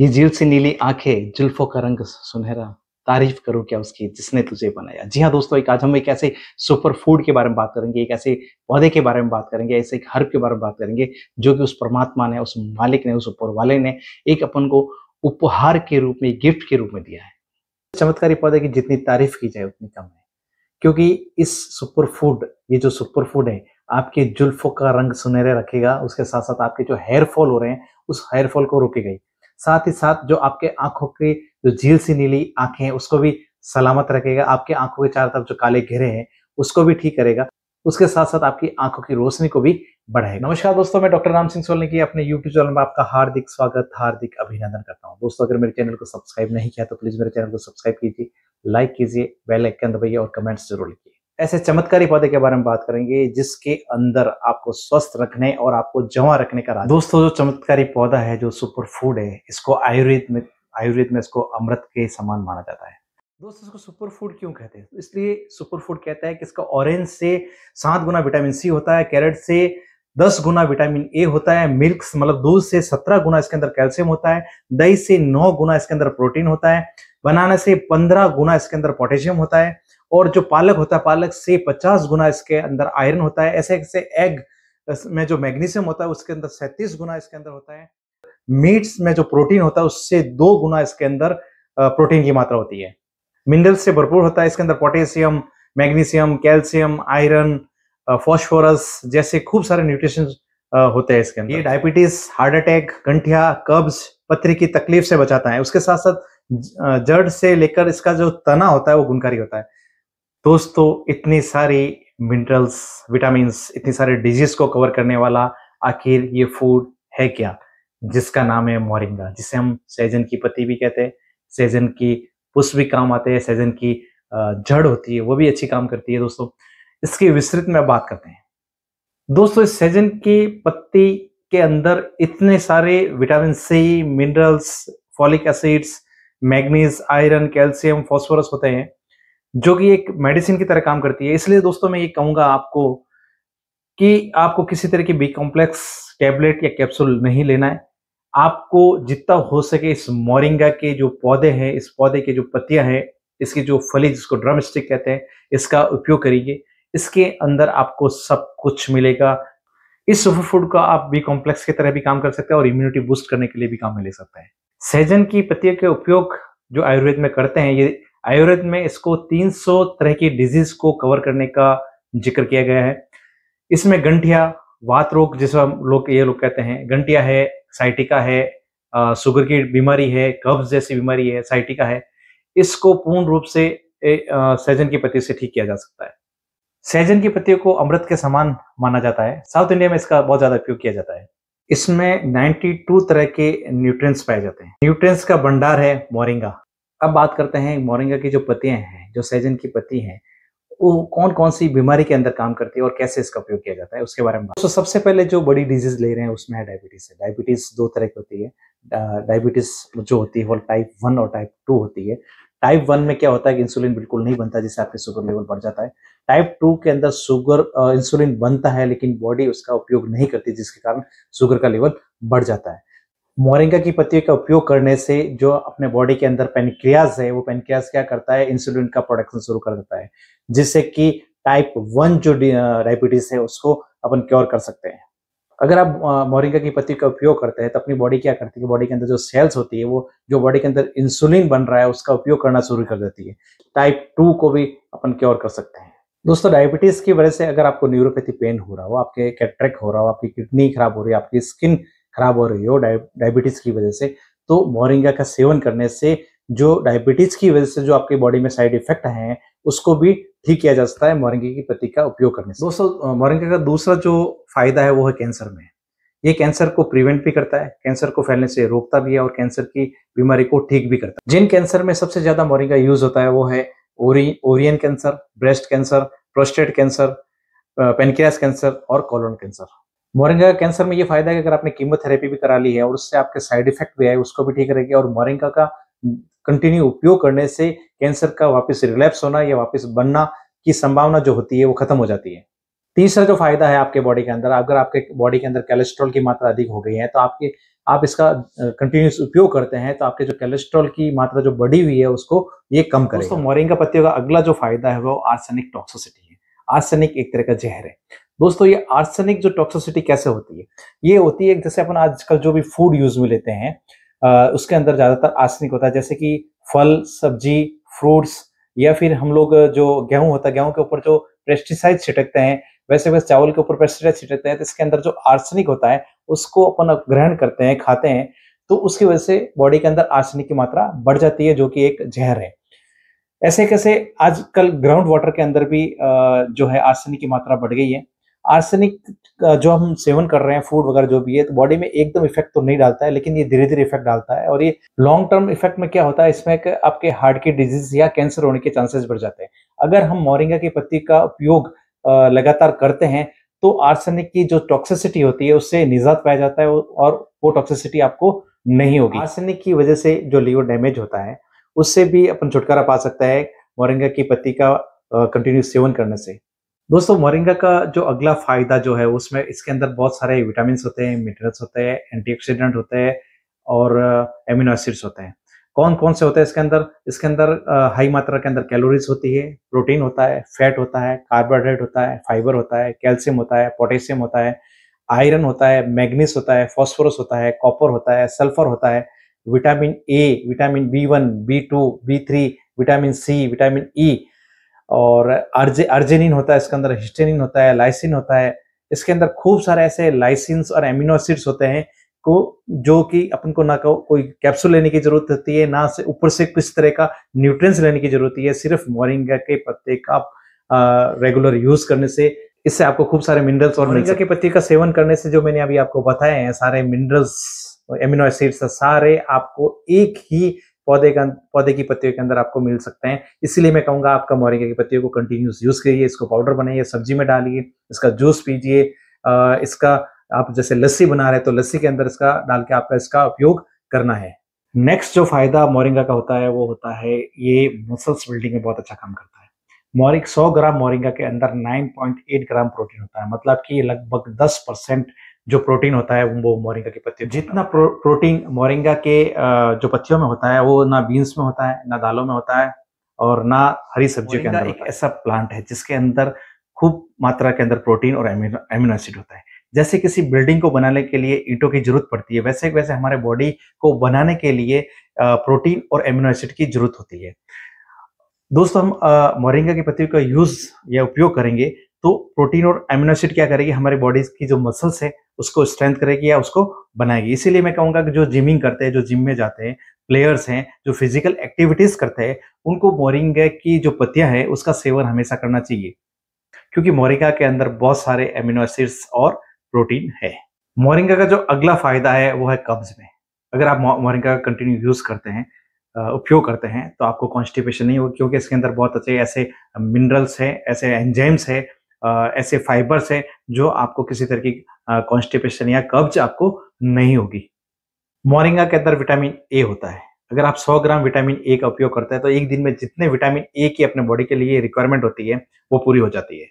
ये झील से नीली आंखें जुल्फों का रंग सुनहरा तारीफ करो क्या उसकी जिसने तुझे बनाया जी हाँ दोस्तों एक आज हम एक ऐसे सुपर फूड के बारे में बात करेंगे एक ऐसे पौधे के बारे में बात करेंगे ऐसे एक हर्ब के बारे में बात करेंगे जो कि उस परमात्मा ने उस मालिक ने उस ऊपर वाले ने एक अपन को उपहार के रूप में गिफ्ट के रूप में दिया है चमत्कारी पौधे की जितनी तारीफ की जाए उतनी कम है क्योंकि इस सुपर फूड ये जो सुपर फूड है आपके जुल्फों का रंग सुनहरे रखेगा उसके साथ साथ आपके जो हेयर फॉल हो रहे हैं उस हेयर फॉल को रोकेगा साथ ही साथ जो आपके आंखों की जो झील सी नीली आंखें हैं उसको भी सलामत रखेगा आपके आंखों के चारों तरफ जो काले घेरे हैं उसको भी ठीक करेगा उसके साथ साथ आपकी आंखों की रोशनी को भी बढ़ाएगा नमस्कार दोस्तों मैं डॉक्टर राम सिंह सोलने की अपने यूट्यूब चैनल में आपका हार्दिक स्वागत हार्दिक अभिनंदन करता हूं दोस्तों अगर मेरे चैनल को सब्सक्राइब नहीं किया तो प्लीज मेरे चैनल को सब्सक्राइब कीजिए लाइक कीजिए बेल आइकन दबाइए और कमेंट्स जरूर ऐसे चमत्कारी पौधे के बारे में बात करेंगे जिसके अंदर आपको स्वस्थ रखने और आपको जमा रखने का दोस्तों जो चमत्कारी पौधा है जो सुपर फूड है इसको आयुर्वेद में आयुर्वेद में इसको अमृत के समान माना जाता है दोस्तों इसको सुपर फूड क्यों कहते हैं इसलिए सुपर फूड कहता है कि इसका ऑरेंज से सात गुना विटामिन सी होता है कैरेट से दस गुना विटामिन ए होता है मिल्क मतलब दूध से सत्रह गुना इसके अंदर कैल्शियम होता है दही से नौ गुना इसके अंदर प्रोटीन होता है बनाने से पंद्रह गुना इसके अंदर पोटेशियम होता है और जो पालक होता है पालक से पचास गुना इसके अंदर आयरन होता है ऐसे ऐसे एग में जो मैग्नीशियम होता है उसके अंदर सैंतीस गुना इसके अंदर होता है मीट्स में जो प्रोटीन होता है उससे दो गुना इसके अंदर प्रोटीन की मात्रा होती है मिनरल्स से भरपूर होता है इसके अंदर potassium magnesium calcium iron phosphorus जैसे खूब सारे न्यूट्रिशन होते हैं इसके अंदर ये डायबिटीज हार्ट अटैक गंठिया कब्ज पथरी की तकलीफ से बचाता है उसके साथ साथ जड़ से लेकर इसका जो तना होता है वो गुणकारी होता है दोस्तों इतनी सारी मिनरल्स विटामिन इतनी सारे डिजीज को कवर करने वाला आखिर ये फूड है क्या जिसका नाम है मोरिंगा जिसे हम सैजन की पत्ती भी कहते हैं सैजन की पुष्प भी काम आते हैं सैजन की जड़ होती है वो भी अच्छी काम करती है दोस्तों इसकी विस्तृत में बात करते हैं दोस्तों इस सहजन के पत्ते के अंदर इतने सारे vitamin C minerals folic acids manganese iron calcium phosphorus होते हैं जो कि एक मेडिसिन की तरह काम करती है इसलिए दोस्तों मैं ये कहूंगा आपको कि आपको किसी तरह की बी कॉम्प्लेक्स टैबलेट या कैप्सूल नहीं लेना है आपको जितना हो सके इस मोरिंगा के जो पौधे हैं इस पौधे के जो पत्तियां हैं इसकी जो फली जिसको ड्रम स्टिक कहते हैं इसका उपयोग करिए इसके अंदर आपको सब कुछ मिलेगा इस सुपर फूड का आप बी कॉम्प्लेक्स की तरह भी काम कर सकते हैं और इम्यूनिटी बूस्ट करने के लिए भी काम में ले सकते हैं सहजन की पत्तियों के उपयोग जो आयुर्वेद में करते हैं ये आयुर्वेद में इसको 300 तरह की डिजीज को कवर करने का जिक्र किया गया है इसमें गंठिया वात रोग जिसे हम लोग ये लोग कहते हैं गंठिया है साइटिका है शुगर की बीमारी है कब्ज जैसी बीमारी है साइटिका है इसको पूर्ण रूप से सहजन की पत्ती से ठीक किया जा सकता है सहजन की पत्तियों को अमृत के समान माना जाता है साउथ इंडिया में इसका बहुत ज्यादा उपयोग किया जाता है इसमें 92 तरह के न्यूट्रिएंट्स पाए जाते हैं न्यूट्रिएंट्स का भंडार है मोरिंगा अब बात करते हैं मोरिंगा की जो पत्तियां हैं जो सहजन की पत्ती हैं वो कौन कौन सी बीमारी के अंदर काम करती है और कैसे इसका उपयोग किया जाता है उसके बारे में बात तो सबसे पहले जो बड़ी डिजीज ले रहे हैं उसमें है डायबिटीज है डायबिटीज दो तरह की होती है डायबिटीज जो होती है वो टाइप वन और टाइप टू होती है टाइप वन में क्या होता है कि इंसुलिन बिल्कुल नहीं बनता जिससे आपके शुगर लेवल बढ़ जाता है टाइप टू के अंदर शुगर इंसुलिन बनता है लेकिन बॉडी उसका उपयोग नहीं करती जिसके कारण शुगर का लेवल बढ़ जाता है मोरिंगा की पत्तियों का उपयोग करने से जो अपने बॉडी के अंदर पेनक्रियाज है वो पेनक्रियाज क्या करता है इंसुलिन का प्रोडक्शन शुरू कर देता है जिससे कि टाइप वन जो डायबिटीज है उसको अपन क्योर कर सकते हैं अगर आप मोरिंगा की पत्ती का उपयोग करते हैं तो अपनी बॉडी क्या करती है बॉडी के अंदर जो सेल्स होती है वो जो बॉडी के अंदर इंसुलिन बन रहा है उसका उपयोग करना शुरू कर देती है टाइप टू को भी अपन क्योर कर सकते हैं दोस्तों डायबिटीज की वजह से अगर आपको न्यूरोपैथी पेन हो रहा हो आपके कैट्रेक हो रहा हो आपकी किडनी खराब हो रही है आपकी स्किन खराब हो रही हो डायबिटीज की वजह से तो मोरिंगा का सेवन करने से जो डायबिटीज की वजह से जो आपकी बॉडी में साइड इफेक्ट हैं उसको भी ठीक किया जा सकता है मोरिंगे की पत्ती का उपयोग करने से दोस्तों मोरिंगा का दूसरा जो फायदा है वो है कैंसर में ये कैंसर को प्रिवेंट भी करता है कैंसर को फैलने से रोकता भी है और कैंसर की बीमारी को ठीक भी करता है जिन कैंसर में सबसे ज्यादा मोरिंगा यूज होता है वो है ovarian cancer breast cancer prostate cancer pancreas cancer और कॉलोन कैंसर मोरिंगा कैंसर में ये फायदा है कि अगर आपने कीमोथेरेपी भी करा ली है और उससे आपके साइड इफेक्ट भी आए उसको भी ठीक रहेगी और मोरिंगा का कंटिन्यू उपयोग करने से कैंसर का वापस रिलैप्स होना या वापस बनना की संभावना जो होती है वो खत्म हो जाती है तीसरा जो फायदा है आपके बॉडी के अंदर अगर आपके बॉडी के अंदर कैलेस्ट्रॉल की मात्रा अधिक हो गई है तो आपके आप इसका कंटिन्यूस उपयोग करते हैं तो आपके जो कैलेस्ट्रॉल की मात्रा जो बढ़ी हुई है उसको ये कम करेगा दोस्तों मोरिंगा पत्तियों का अगला जो फायदा है वो आर्सेनिक टॉक्सिसिटी है आर्सेनिक एक तरह का जहर है दोस्तों ये आर्सेनिक जो टॉक्सिसिटी कैसे होती है ये होती है जैसे अपन आजकल जो भी फूड यूज में लेते हैं उसके अंदर ज़्यादातर आसनिक होता है जैसे कि फल सब्जी फ्रूट्स या फिर हम लोग जो गेहूं होता है गेहूं के ऊपर जो पेस्टिसाइड छिटकते हैं वैसे वैसे चावल के ऊपर पेस्टिसाइड छिटकते हैं तो इसके अंदर जो आर्सनिक होता है उसको अपन ग्रहण करते हैं खाते हैं तो उसकी वजह से बॉडी के अंदर आर्सनिक की मात्रा बढ़ जाती है जो कि एक जहर है ऐसे कैसे आजकल ग्राउंड वाटर के अंदर भी जो है आर्सनिक की मात्रा बढ़ गई है आर्सेनिक uh, जो हम सेवन कर रहे हैं फूड वगैरह जो भी है तो बॉडी में एकदम इफेक्ट तो नहीं डालता है लेकिन ये धीरे धीरे इफेक्ट डालता है और ये लॉन्ग टर्म इफेक्ट में क्या होता है इसमें आपके हार्ट की डिजीज या कैंसर होने के चांसेस बढ़ जाते हैं अगर हम मोरिंगा की पत्ती का उपयोग uh, लगातार करते हैं तो आर्सेनिक की जो टॉक्सिसिटी होती है उससे निजात पाया जाता है और वो टॉक्सिसिटी आपको नहीं होगी आर्सेनिक की वजह से जो लीवर डैमेज होता है उससे भी अपन छुटकारा पा सकता है मोरिंगा की पत्ती का कंटिन्यू uh, सेवन करने से दोस्तों मोरिंगा का जो अगला फायदा जो है उसमें इसके अंदर बहुत सारे विटामिन होते हैं मिनरल्स होते हैं एंटीऑक्सीडेंट होते हैं और एमिनो एसिड्स होते हैं कौन कौन से होते हैं इसके अंदर इसके अंदर हाई मात्रा के अंदर कैलोरीज होती है प्रोटीन होता है फैट होता है कार्बोहाइड्रेट होता है फाइबर होता है कैल्शियम होता है पोटेशियम होता है आयरन होता है मैग्नीस होता है फॉस्फोरस होता है कॉपर होता है सल्फर होता है vitamin A vitamin B one B two B three vitamin C vitamin E e, और अर्जे अर्जेनिन होता है इसके अंदर हिस्टेनिन होता है लाइसिन होता है इसके अंदर खूब सारे ऐसे लाइसिन और एमिनो एसिड्स होते हैं को जो कि अपन को ना को, कोई कैप्सूल लेने की जरूरत होती है ना से ऊपर से किस तरह का न्यूट्रिएंट्स लेने की जरूरत है सिर्फ मोरिंगा के पत्ते का रेगुलर यूज करने से इससे आपको खूब सारे मिनरल्स और मोरिंगा के पत्ते का सेवन करने से जो मैंने अभी आपको बताए हैं सारे मिनरल्स एमिनो एसिड्स सारे आपको एक ही पौधे के पौधे की पत्तियों के अंदर आपको मिल सकते हैं इसलिए मैं कहूँगा आपका मोरिंगे की पत्तियों को कंटिन्यूस यूज़ करिए इसको पाउडर बनाइए सब्जी में डालिए इसका जूस पीजिए इसका आप जैसे लस्सी बना रहे तो लस्सी के अंदर इसका डाल के आपका इसका उपयोग करना है नेक्स्ट जो फायदा मोरिंगा का होता है वो होता है ये मसल्स बिल्डिंग में बहुत अच्छा काम करता है मोरिंग 100 ग्राम मोरिंगा के अंदर 9.8 ग्राम प्रोटीन होता है मतलब कि लगभग 10 परसेंट जो प्रोटीन होता है वो मोरिंगा की पत्तियों जितना प्रो, प्रोटीन मोरिंगा के जो पत्तियों में होता है वो ना बीन्स में होता है ना दालों में होता है और ना हरी सब्जियों के अंदर एक ऐसा प्लांट है जिसके अंदर खूब मात्रा के अंदर प्रोटीन और एमिनो एसिड होता है जैसे किसी बिल्डिंग को बनाने के लिए ईंटों की जरूरत पड़ती है वैसे वैसे हमारे बॉडी को बनाने के लिए प्रोटीन और एमिनो एसिड की जरूरत होती है दोस्तों हम मोरिंगा की पत्तियों का यूज या उपयोग करेंगे तो प्रोटीन और एमिनो एसिड क्या करेगी हमारे बॉडीज की जो मसल्स है उसको स्ट्रेंथ करेगी या उसको बनाएगी इसीलिए मैं कहूँगा कि जो जिमिंग करते हैं जो जिम में जाते हैं प्लेयर्स हैं जो फिजिकल एक्टिविटीज करते हैं उनको मोरिंगा की जो पत्तियां हैं उसका सेवन हमेशा करना चाहिए क्योंकि मोरिंगा के अंदर बहुत सारे एमिनो एसिड्स और प्रोटीन है मोरिंगा का जो अगला फायदा है वो है कब्ज में अगर आप मोरिंगा का कंटिन्यू यूज करते हैं उपयोग करते हैं तो आपको कॉन्स्टिपेशन नहीं होगा क्योंकि इसके अंदर बहुत अच्छे ऐसे मिनरल्स हैं ऐसे एंजाइम्स है ऐसे फाइबर्स हैं जो आपको किसी तरह की कॉन्स्टिपेशन या कब्ज आपको नहीं होगी मोरिंगा के अंदर विटामिन ए होता है अगर आप 100 ग्राम विटामिन ए का उपयोग करते हैं तो एक दिन में जितने विटामिन ए की अपने बॉडी के लिए रिक्वायरमेंट होती है वो पूरी हो जाती है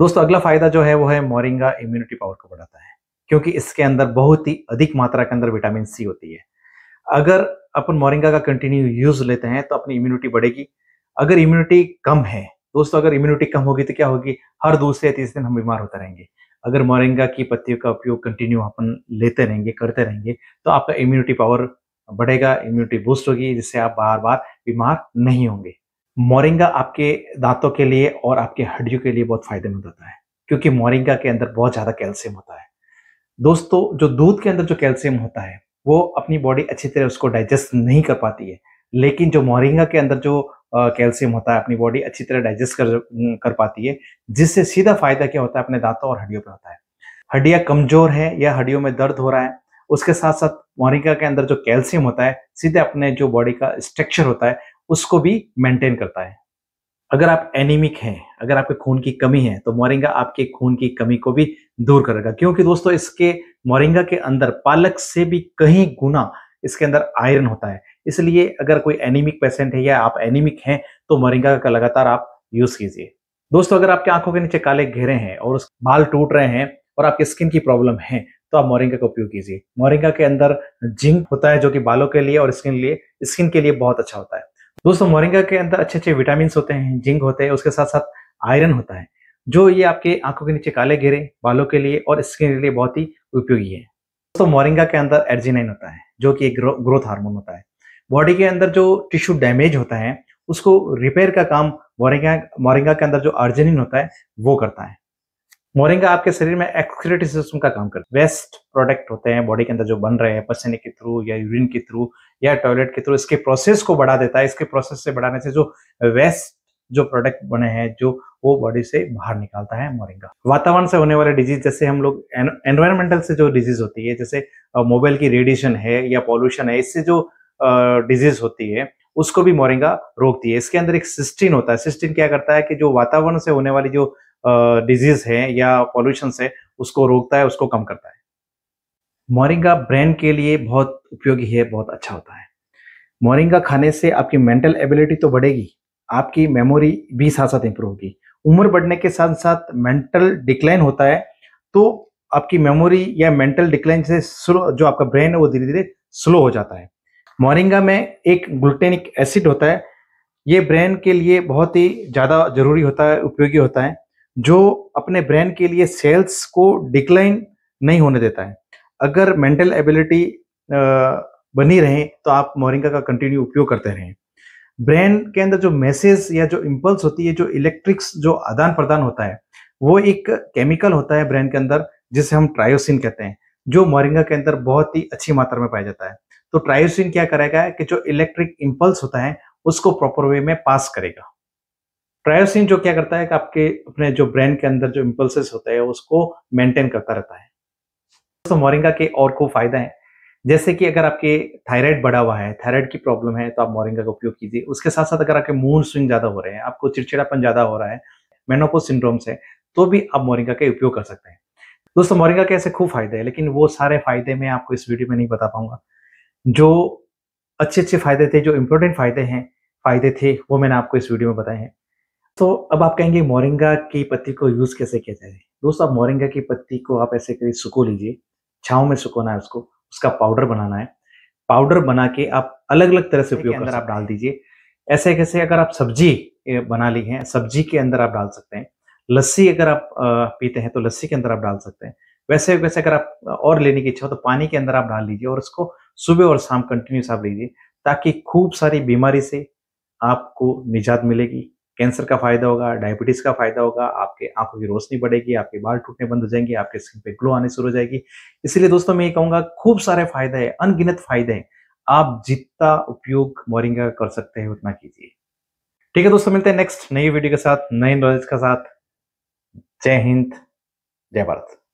दोस्तों अगला फायदा जो है वो है मोरिंगा इम्यूनिटी पावर को बढ़ाता है क्योंकि इसके अंदर बहुत ही अधिक मात्रा के अंदर विटामिन सी होती है अगर अपन मोरिंगा का कंटिन्यू यूज लेते हैं तो अपनी इम्यूनिटी बढ़ेगी अगर इम्यूनिटी कम है दोस्तों अगर इम्यूनिटी कम होगी तो क्या होगी हर दूसरे तीस दिन हम बीमार होते रहेंगे अगर मोरिंगा की पत्तियों का उपयोग कंटिन्यू अपन लेते रहेंगे करते रहेंगे तो आपका इम्यूनिटी पावर बढ़ेगा इम्यूनिटी बूस्ट होगी जिससे आप बार बार बीमार नहीं होंगे मोरिंगा आपके दांतों के लिए और आपके हड्डियों के लिए बहुत फायदेमंद होता है क्योंकि मोरिंगा के अंदर बहुत ज़्यादा कैल्शियम होता है दोस्तों जो दूध के अंदर जो कैल्शियम होता है वो अपनी बॉडी अच्छी तरह उसको डाइजेस्ट नहीं कर पाती है लेकिन जो मोरिंगा के अंदर जो कैल्शियम होता है अपनी बॉडी अच्छी तरह डाइजेस्ट कर कर पाती है जिससे सीधा फायदा क्या होता है अपने दांतों और हड्डियों पर होता है हड्डियाँ कमजोर है या हड्डियों में दर्द हो रहा है उसके साथ साथ मोरिंगा के अंदर जो कैल्शियम होता है सीधे अपने जो बॉडी का स्ट्रक्चर होता है उसको भी मेंटेन करता है अगर आप एनीमिक हैं अगर आपके खून की कमी है तो मोरिंगा आपके खून की कमी को भी दूर करेगा क्योंकि दोस्तों इसके मोरिंगा के अंदर पालक से भी कहीं गुना इसके अंदर आयरन होता है इसलिए अगर कोई एनीमिक पेशेंट है या आप एनीमिक हैं तो मोरिंगा का लगातार आप यूज कीजिए दोस्तों अगर आपके आंखों के नीचे काले घेरे हैं और उस बाल टूट रहे हैं और आपके स्किन की प्रॉब्लम है तो आप मोरिंगा का उपयोग कीजिए मोरिंगा के अंदर जिंक होता है जो कि बालों के लिए और स्किन लिए स्किन के लिए बहुत अच्छा होता है दोस्तों मोरिंगा के अंदर अच्छे अच्छे विटामिन होते हैं जिंक होते हैं उसके साथ साथ आयरन होता है जो ये आपके आंखों के नीचे काले घेरे बालों के लिए और स्किन के लिए बहुत ही उपयोगी है दोस्तों मोरिंगा के अंदर एर्जिनाइन होता है जो कि एक ग्रोथ हार्मोन होता है बॉडी के अंदर जो टिश्यू डैमेज होता है उसको रिपेयर का काम मोरिंगा मोरिंगा के अंदर जो अर्जनिन होता है वो करता है मोरिंगा आपके शरीर में एक्सक्रेटरी सिस्टम का काम करता है वेस्ट प्रोडक्ट होते हैं बॉडी के अंदर जो बन रहे हैं पसीने के थ्रू या यूरिन के थ्रू या टॉयलेट के थ्रू इसके प्रोसेस को बढ़ा देता है इसके प्रोसेस से बढ़ाने से जो वेस्ट जो प्रोडक्ट बने हैं जो वो बॉडी से बाहर निकालता है मोरिंगा वातावरण से होने वाले डिजीज जैसे हम लोग एनवायरमेंटल से जो डिजीज होती है जैसे मोबाइल की रेडिएशन है या पॉल्यूशन है इससे जो डिजीज होती है उसको भी मोरिंगा रोकती है इसके अंदर एक सिस्टिन होता है सिस्टिन क्या करता है कि जो वातावरण से होने वाली जो डिजीज है या पॉल्यूशन है उसको रोकता है उसको कम करता है मोरिंगा ब्रेन के लिए बहुत उपयोगी है बहुत अच्छा होता है मोरिंगा खाने से आपकी मेंटल एबिलिटी तो बढ़ेगी आपकी मेमोरी भी साथ साथ इंप्रूव होगी उम्र बढ़ने के साथ साथ मेंटल डिक्लाइन होता है तो आपकी मेमोरी या मेंटल डिक्लाइन से स्लो जो आपका ब्रेन है वो धीरे धीरे स्लो हो जाता है मोरिंगा में एक ग्लूटेनिक एसिड होता है ये ब्रेन के लिए बहुत ही ज़्यादा जरूरी होता है उपयोगी होता है जो अपने ब्रेन के लिए सेल्स को डिक्लाइन नहीं होने देता है अगर मेंटल एबिलिटी बनी रहे तो आप मोरिंगा का कंटिन्यू उपयोग करते रहें ब्रेन के अंदर जो मैसेज या जो इम्पल्स होती है जो इलेक्ट्रिक्स जो आदान प्रदान होता है वो एक केमिकल होता है ब्रेन के अंदर जिसे हम ट्रायोसिन कहते हैं जो मोरिंगा के अंदर बहुत ही अच्छी मात्रा में पाया जाता है तो ट्रायोसिन क्या करेगा कि जो इलेक्ट्रिक इंपल्स होता है उसको प्रॉपर वे में पास करेगा ट्रायोसिन जो क्या करता है कि आपके अपने जो ब्रेन के अंदर जो इम्पल्सेस होता है उसको मेंटेन करता रहता है तो मोरिंगा के और को फायदा है जैसे कि अगर आपके थायराइड बढ़ा हुआ है थायराइड की प्रॉब्लम है तो आप मोरिंगा का उपयोग कीजिए उसके साथ साथ अगर आपके मूड स्विंग ज्यादा हो रहे हैं आपको चिड़चिड़ापन ज्यादा हो रहा है मेनोको सिंड्रोम्स है तो भी आप मोरिंगा का उपयोग कर सकते हैं दोस्तों मोरिंगा के ऐसे खूब फायदे हैं लेकिन वो सारे फायदे मैं आपको इस वीडियो में नहीं बता पाऊंगा जो अच्छे अच्छे फायदे थे जो इम्पोर्टेंट फायदे हैं फायदे थे वो मैंने आपको इस वीडियो में बताए हैं तो अब आप कहेंगे मोरिंगा की पत्ती को यूज़ कैसे किया जाए दोस्तों आप मोरिंगा की पत्ती को आप ऐसे करिए सुखो लीजिए छाव में सुखोना है उसको उसका पाउडर बनाना है पाउडर बना के आप अलग अलग तरह से उपयोग अंदर आप डाल दीजिए ऐसे कैसे अगर आप सब्जी बना ली है सब्जी के अंदर आप डाल सकते हैं लस्सी अगर आप पीते हैं तो लस्सी के अंदर आप डाल सकते हैं वैसे वैसे अगर आप और लेने की इच्छा हो तो पानी के अंदर आप डाल लीजिए और उसको सुबह और शाम कंटिन्यूस आप लीजिए ताकि खूब सारी बीमारी से आपको निजात मिलेगी कैंसर का फायदा होगा डायबिटीज का फायदा होगा आपके आंखों की रोशनी बढ़ेगी आपके बाल टूटने बंद हो जाएंगे आपके स्किन पे ग्लो आने शुरू हो जाएगी इसलिए दोस्तों मैं ये कहूंगा खूब सारे फायदे हैं अनगिनत फायदे हैं आप जितना उपयोग मोरिंगा कर सकते हैं उतना कीजिए ठीक है दोस्तों मिलते हैं नेक्स्ट नई वीडियो के साथ नए नॉलेज के साथ जय हिंद जय भारत